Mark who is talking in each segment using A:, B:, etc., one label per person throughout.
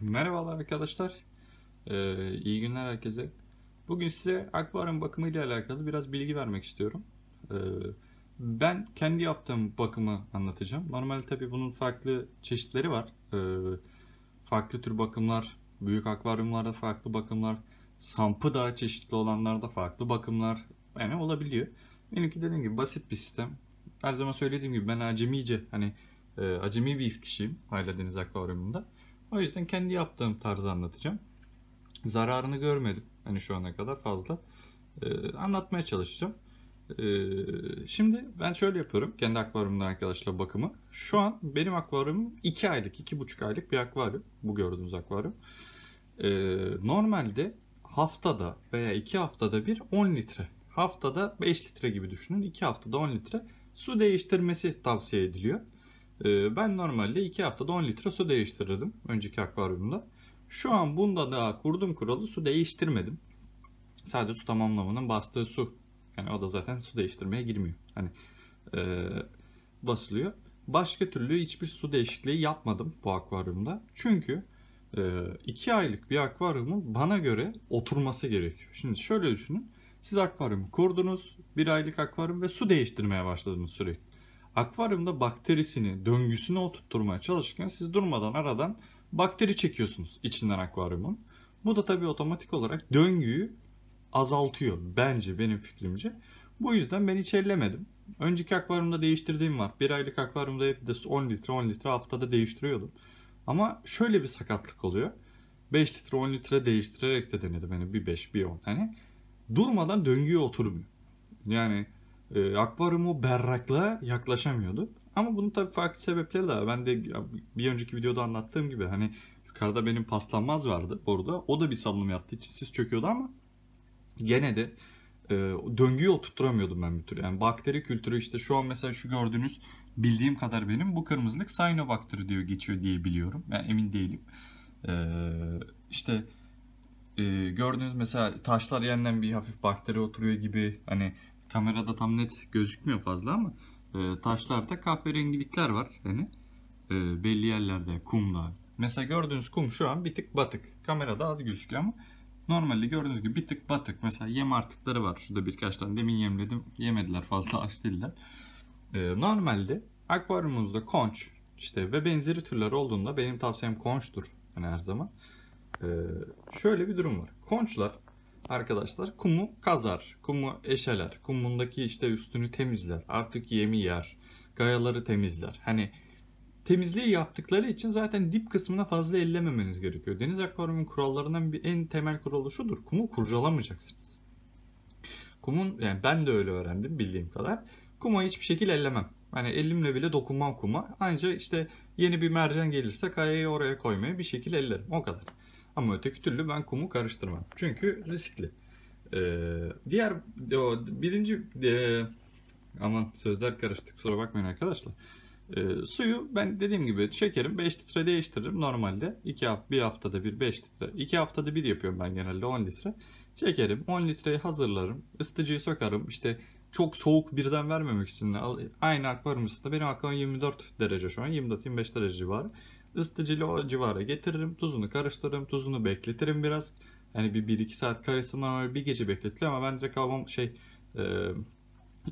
A: Merhabalar arkadaşlar. Ee, iyi günler herkese. Bugün size akvaryum bakımı ile alakalı biraz bilgi vermek istiyorum. Ee, ben kendi yaptığım bakımı anlatacağım. Normalde tabi bunun farklı çeşitleri var. Ee, farklı tür bakımlar, büyük akvaryumlarda farklı bakımlar, sampı daha çeşitli olanlarda farklı bakımlar yani olabiliyor. Benimki dediğim gibi basit bir sistem. Her zaman söylediğim gibi ben acemice hani e, acemi bir kişiyim Hayla Deniz Akvaryumunda o yüzden kendi yaptığım tarzı anlatacağım. Zararını görmedim hani şu ana kadar fazla. Ee, anlatmaya çalışacağım. Ee, şimdi ben şöyle yapıyorum. Kendi akvaryumda arkadaşlar bakımı. Şu an benim akvaryumum 2 aylık, 2,5 aylık bir akvaryum. Bu gördüğünüz akvaryum. Ee, normalde haftada veya 2 haftada bir 10 litre. Haftada 5 litre gibi düşünün. 2 haftada 10 litre su değiştirmesi tavsiye ediliyor. Ee, ben normalde 2 haftada 10 litre su değiştirirdim önceki akvaryumda. Şu an bunda da kurdum kuralı su değiştirmedim. Sadece su tamamlamanın bastığı su. Yani o da zaten su değiştirmeye girmiyor. Hani e, basılıyor. Başka türlü hiçbir su değişikliği yapmadım bu akvaryumda. Çünkü 2 e, aylık bir akvaryumun bana göre oturması gerekiyor. Şimdi şöyle düşünün. Siz akvaryumu kurdunuz. bir aylık akvaryum ve su değiştirmeye başladınız sürekli akvaryumda bakterisini, döngüsünü oturtmaya çalışırken siz durmadan aradan bakteri çekiyorsunuz içinden akvaryumun. Bu da tabii otomatik olarak döngüyü azaltıyor bence benim fikrimce. Bu yüzden ben hiç ellemedim. Önceki akvaryumda değiştirdiğim var. Bir aylık akvaryumda hep de 10 litre 10 litre haftada değiştiriyordum. Ama şöyle bir sakatlık oluyor. 5 litre 10 litre değiştirerek de denedim. Hani bir 5 bir 10 hani. Durmadan döngüye oturmuyor. Yani e, akvaryumu berrakla yaklaşamıyordu. Ama bunun tabii farklı sebepleri de var. Ben de bir önceki videoda anlattığım gibi hani yukarıda benim paslanmaz vardı orada. O da bir salınım yaptı. Çizsiz çöküyordu ama gene de e, döngüyü oturtturamıyordum ben bir türlü. Yani bakteri kültürü işte şu an mesela şu gördüğünüz bildiğim kadar benim bu kırmızılık Cyanobacter diyor geçiyor diye biliyorum. Yani emin değilim. E, işte e, gördüğünüz mesela taşlar yeniden bir hafif bakteri oturuyor gibi hani Kamerada tam net gözükmüyor fazla ama e, taşlarda kahverengilikler var. Yani e, belli yerlerde kumda. Mesela gördüğünüz kum şu an bir tık batık. Kamerada az gözüküyor ama normalde gördüğünüz gibi bir tık batık. Mesela yem artıkları var. Şurada birkaç tane demin yemledim. Yemediler fazla aç değiller. E, normalde akvaryumunuzda konç işte ve benzeri türler olduğunda benim tavsiyem konçtur. Yani her zaman. E, şöyle bir durum var. Konçlar arkadaşlar kumu kazar, kumu eşeler, kumundaki işte üstünü temizler, artık yemi yer, kayaları temizler. Hani temizliği yaptıkları için zaten dip kısmına fazla ellememeniz gerekiyor. Deniz akvaryumun kurallarından bir en temel kuralı şudur. Kumu kurcalamayacaksınız. Kumun yani ben de öyle öğrendim bildiğim kadar. Kuma hiçbir şekil ellemem. Hani elimle bile dokunmam kuma. Ancak işte yeni bir mercan gelirse kayayı oraya koymaya bir şekil ellerim. O kadar. Ama öteki türlü ben kumu karıştırmam. Çünkü riskli. Ee, diğer o, birinci e, aman sözler karıştı kusura bakmayın arkadaşlar. E, suyu ben dediğim gibi çekerim, 5 litre değiştiririm normalde. 2 bir haftada bir 5 litre. 2 haftada bir yapıyorum ben genelde 10 litre. Çekerim 10 litreyi hazırlarım. Isıtıcıyı sokarım. İşte çok soğuk birden vermemek için aynı akvaryum ısıtı. Benim akvaryum 24 derece şu an. 24-25 derece civarı ısıtıcıyla o civara getiririm. Tuzunu karıştırırım. Tuzunu bekletirim biraz. Yani bir bir iki saat karesini normal bir gece bekletiliyor ama ben direkt almam şey e,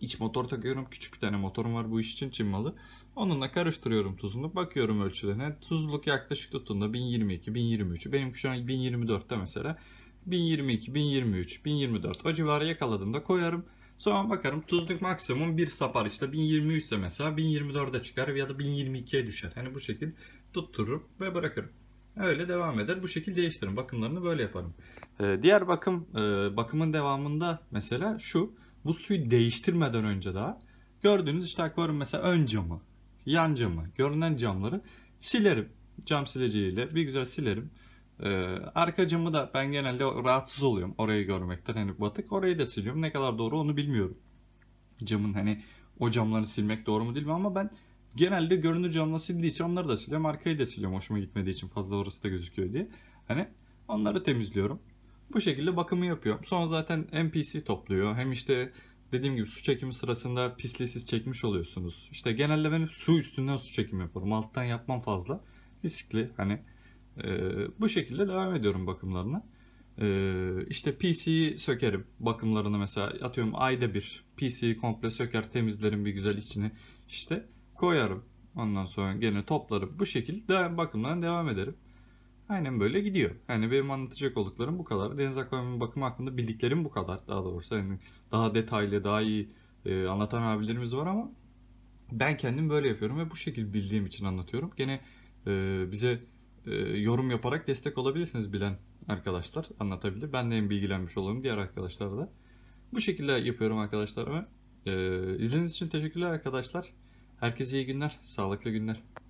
A: iç motor takıyorum. Küçük bir tane motorum var bu iş için Çin malı. Onunla karıştırıyorum tuzunu. Bakıyorum ölçülerine. Tuzluk yaklaşık tuttuğunda 1022, 1023. Benim şu an 1024'te mesela. 1022, 1023, 1024 o civarı yakaladığımda koyarım. Sonra bakarım tuzluk maksimum bir sapar işte 1023 ise mesela 1024'e çıkar ya da 1022'ye düşer. Hani bu şekil tuttururum ve bırakırım. Öyle devam eder. Bu şekil değiştiririm. Bakımlarını böyle yaparım. Ee, diğer bakım e, bakımın devamında mesela şu. Bu suyu değiştirmeden önce daha gördüğünüz işte akvaryum mesela ön camı, yan camı, görünen camları silerim. Cam sileceğiyle bir güzel silerim. Ee, arka camı da ben genelde rahatsız oluyorum orayı görmekten hani batık orayı da siliyorum ne kadar doğru onu bilmiyorum camın hani o camları silmek doğru mu değil mi ama ben genelde görünür camla sildiği için onları da siliyorum arkayı da siliyorum hoşuma gitmediği için fazla orası da gözüküyor diye hani onları temizliyorum bu şekilde bakımı yapıyorum sonra zaten NPC topluyor hem işte dediğim gibi su çekimi sırasında pisliği siz çekmiş oluyorsunuz işte genelde ben su üstünden su çekimi yaparım alttan yapmam fazla riskli hani ee, bu şekilde devam ediyorum bakımlarına. E, işte PC'yi sökerim bakımlarını mesela atıyorum ayda bir PC'yi komple söker temizlerim bir güzel içini işte koyarım. Ondan sonra gene toplarım. Bu şekilde bakımlarına devam ederim. Aynen böyle gidiyor. Yani benim anlatacak olduklarım bu kadar. Deniz akvaryumun bakımı hakkında bildiklerim bu kadar daha doğrusu. Yani daha detaylı, daha iyi e, anlatan abilerimiz var ama ben kendim böyle yapıyorum ve bu şekilde bildiğim için anlatıyorum. Gene e, bize e, yorum yaparak destek olabilirsiniz bilen arkadaşlar anlatabilir. Ben de hem bilgilenmiş olalım diğer arkadaşlar da. Bu şekilde yapıyorum arkadaşlarıma. E, izlediğiniz için teşekkürler arkadaşlar. Herkese iyi günler, sağlıklı günler.